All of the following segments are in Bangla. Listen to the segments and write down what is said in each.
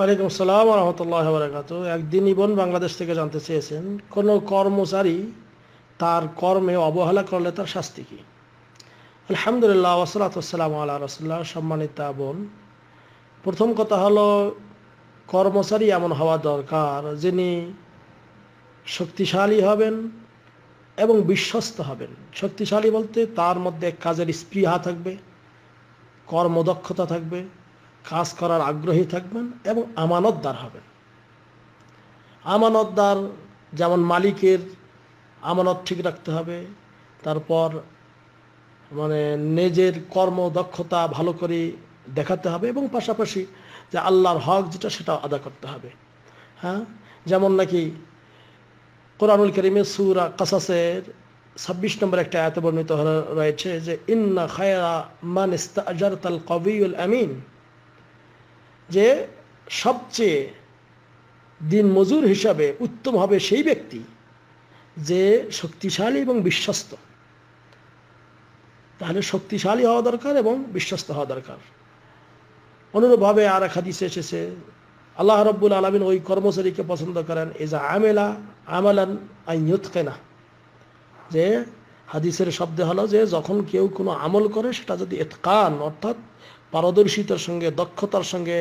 ওয়ালাইকুম সালাম রহমতুল্লাহ বারাকাত একদিনই বোন বাংলাদেশ থেকে জানতে চেয়েছেন কোনো কর্মচারী তার কর্মে অবহেলা করলে তার শাস্তি কি আলহামদুলিল্লাহ ওসলাতাম আল্লাহ রসুল্লাহ সম্মানিতা বোন প্রথম কথা হলো কর্মচারী এমন হওয়া দরকার যিনি শক্তিশালী হবেন এবং বিশ্বস্ত হবেন শক্তিশালী বলতে তার মধ্যে কাজের স্পৃহা থাকবে কর্মদক্ষতা থাকবে কাজ করার আগ্রহী থাকবেন এবং আমানতদার হবেন আমানতদার যেমন মালিকের আমানত ঠিক রাখতে হবে তারপর মানে নিজের কর্মদক্ষতা ভালো করে দেখাতে হবে এবং পাশাপাশি যে আল্লাহর হক যেটা সেটা আদা করতে হবে হ্যাঁ যেমন নাকি কোরআনুল করিমে সুরা কাসাসের ছাব্বিশ নম্বর একটা এত বর্ণিত রয়েছে যে ইন্না খায়রা মান ইস্তাজার তাল কবিউল আমিন যে সবচেয়ে দিন মজুর হিসাবে উত্তম হবে সেই ব্যক্তি যে শক্তিশালী এবং বিশ্বস্ত তাহলে শক্তিশালী হওয়া দরকার এবং বিশ্বস্ত হওয়া দরকার অনুরূপভাবে আর এক হাদিসে এসেছে আল্লাহ রব্বুল আলমিন ওই কর্মচারীকে পছন্দ করেন যা আমেলা আমেলান আইয়ুৎকেনা যে হাদিসের শব্দে হলো যে যখন কেউ কোনো আমল করে সেটা যদি এতকান অর্থাৎ পারদর্শিতার সঙ্গে দক্ষতার সঙ্গে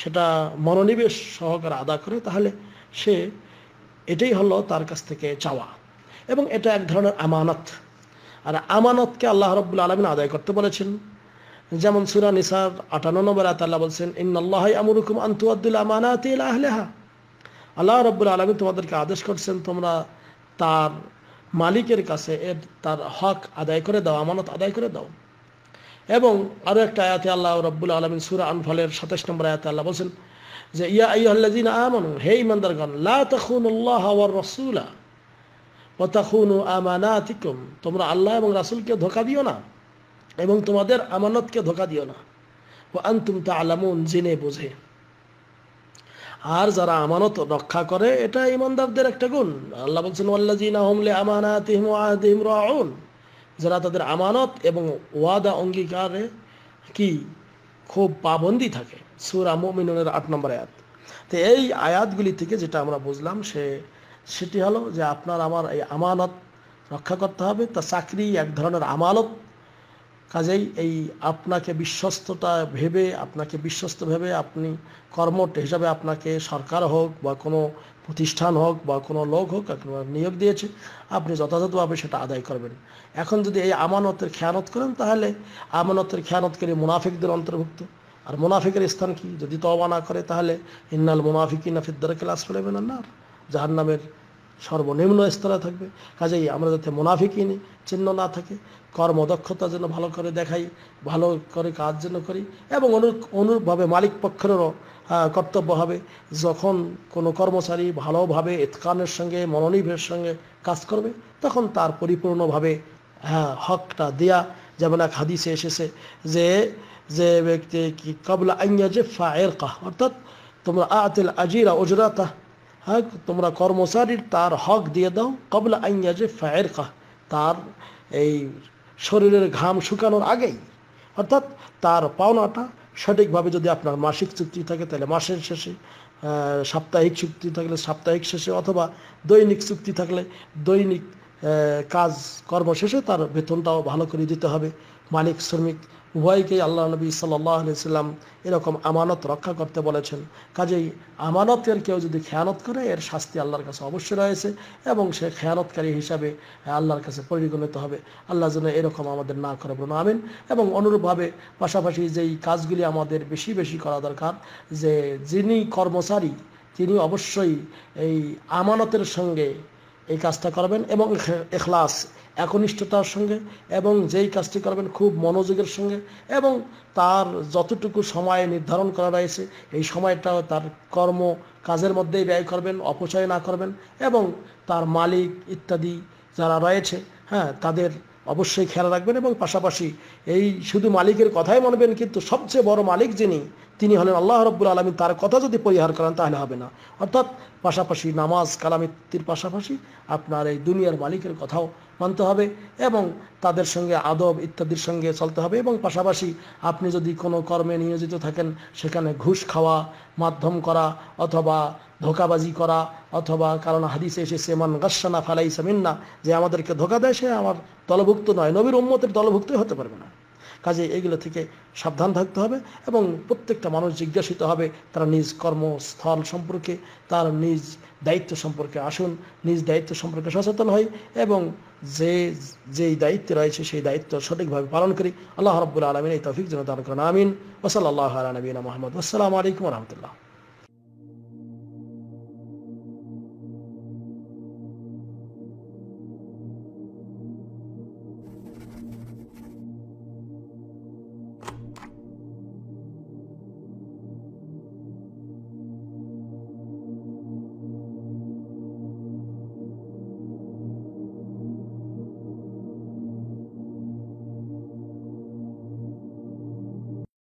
সেটা মনোনিবেশ সহকারে আদা করে তাহলে সে এটাই হলো তার কাছ থেকে চাওয়া এবং এটা এক ধরনের আমানত আর আমানতকে আল্লাহ রব্বুল আলমিন আদায় করতে বলেছেন যেমন সুরা নিসার আটান্ন নম্বর আল্লাহ বলছেন ইন্নআল্লাহ আমরুকুম আন্তুয়াদ্দুল আমানাত আহলেহা আল্লাহ রব্বুল আলমিন তোমাদেরকে আদেশ করছেন তোমরা তার মালিকের কাছে এর তার হক আদায় করে দাও আমানত আদায় করে দাও এবং আরো একটা আয়াতে আল্লাহ রব্বুল আলমিন সুরা আনফলের সাতাশ নম্বর আয়াতে আল্লাহ বলছেন যে ইয়া আইহল্লাদিন আমন হে ইমানদারগণ লা তখুন আল্লাহ আওয়ার রসুলা ও তখুন আমানাতিকুম তোমরা আল্লাহ এবং রাসুলকে ধোকা দিও না এবং তোমাদের আমানতকে ধোকা দিও না ও আন্তুম তা আলামুন জিনে বোঝে আর যারা আমানত রক্ষা করে এটা ইমানদারদের একটা গুণ আল্লাহ বলছেন আল্লাহ জিনা হোমলে আমানাতিহিম আহদিম রাউন যারা তাদের আমানত এবং ওয়াদা অঙ্গীকারে কি খুব পাবন্দি থাকে সুরা মোমিনের আট নম্বর আয়াত তো এই আয়াতগুলি থেকে যেটা আমরা বুঝলাম সে সেটি হলো যে আপনার আমার এই আমানত রক্ষা করতে হবে তা চাকরি এক ধরনের আমানত কাজেই এই আপনাকে বিশ্বস্ততা ভেবে আপনাকে বিশ্বস্ত ভেবে আপনি কর্মট হিসাবে আপনাকে সরকার হোক বা কোনো প্রতিষ্ঠান হোক বা কোনো লোক হোক নিয়োগ দিয়েছে আপনি যথাযথভাবে সেটা আদায় করবেন এখন যদি এই আমানতের খেয়ানত করেন তাহলে আমানতের খেয়ানতকারী মুনাফিকদের অন্তর্ভুক্ত আর মুনাফিকের স্থান কি যদি তবা না করে তাহলে ইন্নাল মুনাফিক ইনাফিদ্দারকে ক্লাস ফেলেবেন না জাহান্নামের সর্বনিম্ন স্তরে থাকবে কাজেই আমরা যাতে মুনাফিকি চিহ্ন না থাকে কর্মদক্ষতা যেন ভালো করে দেখাই ভালো করে কাজ যেন করি এবং অনু অনুরূপভাবে মালিক পক্ষেরও কর্তব্য হবে যখন কোনো কর্মচারী ভালোভাবে ইতকানের সঙ্গে মনোনিবের সঙ্গে কাজ করবে তখন তার পরিপূর্ণভাবে হ্যাঁ হকটা দেয়া যেমন এক হাদিসে এসেছে যে যে ব্যক্তি কি কবলা আইয়া যে ফায়ের কাহ অর্থাৎ তোমরা আতিল আজিরা ওজরাতা হ্যাঁ তোমরা কর্মচারীর তার হক দিয়ে দাও কবলা যে ফায়ের কাহ তার এই শরীরের ঘাম শুকানোর আগেই অর্থাৎ তার পাওনাটা সঠিকভাবে যদি আপনার মাসিক চুক্তি থাকে তাহলে মাসের শেষে সাপ্তাহিক চুক্তি থাকলে সাপ্তাহিক শেষে অথবা দৈনিক চুক্তি থাকলে দৈনিক কাজ কর্ম শেষে তার বেতনটাও ভালো করে দিতে হবে মালিক শ্রমিক উভয়কেই আল্লাহ নবী সাল্লাহ সাল্লাম এরকম আমানত রক্ষা করতে বলেছেন কাজেই আমানতের কেউ যদি খেয়ানত করে এর শাস্তি আল্লাহর কাছে অবশ্যই রয়েছে এবং সে খেয়ানতকারী হিসাবে আল্লাহর কাছে পরিগণিত হবে আল্লাহ যেন এরকম আমাদের না করে বলুন আমিন এবং অনুরূপভাবে পাশাপাশি যেই কাজগুলি আমাদের বেশি বেশি করা দরকার যে যিনি কর্মচারী তিনি অবশ্যই এই আমানতের সঙ্গে এই কাজটা করবেন এবং এখলাস একনিষ্ঠতার সঙ্গে এবং যেই কাজটি করবেন খুব মনোযোগের সঙ্গে এবং তার যতটুকু সময় নির্ধারণ করা রয়েছে এই সময়টা তার কর্ম কাজের মধ্যেই ব্যয় করবেন অপচয় না করবেন এবং তার মালিক ইত্যাদি যারা রয়েছে হ্যাঁ তাদের অবশ্যই খেয়াল রাখবেন এবং পাশাপাশি এই শুধু মালিকের কথাই মানবেন কিন্তু সবচেয়ে বড় মালিক যিনি তিনি হলেন আল্লাহ রব্বুল আলমী তার কথা যদি পরিহার করেন তাহলে হবে না অর্থাৎ পাশাপাশি নামাজ কালামিত্তির পাশাপাশি আপনার এই দুনিয়ার মালিকের কথাও মানতে হবে এবং তাদের সঙ্গে আদব ইত্যাদির সঙ্গে চলতে হবে এবং পাশাপাশি আপনি যদি কোনো কর্মে নিয়োজিত থাকেন সেখানে ঘুষ খাওয়া মাধ্যম করা অথবা ধোকাবাজি করা অথবা কারণ হাদিসে এসেছে মান গাসানা ফালাই সামিন্না যে আমাদেরকে ধোকা দেয় সে আমার দলভুক্ত নয় নবীর উম্মতের দলভুক্তই হতে পারবে না কাজে এগুলো থেকে সাবধান থাকতে হবে এবং প্রত্যেকটা মানুষ জিজ্ঞাসিত হবে তারা নিজ কর্মস্থল সম্পর্কে তার নিজ দায়িত্ব সম্পর্কে আসুন নিজ দায়িত্ব সম্পর্কে সচেতন হয় এবং যে যেই দায়িত্বে রয়েছে সেই দায়িত্ব সঠিকভাবে পালন করি আল্লাহ রব্বুল আলমিন এই তফিক যেন দান করেন আমিন ওসল আল্লাহ মোহাম্মদ আসসালামু আলাইকুম রহমতুল্লাহ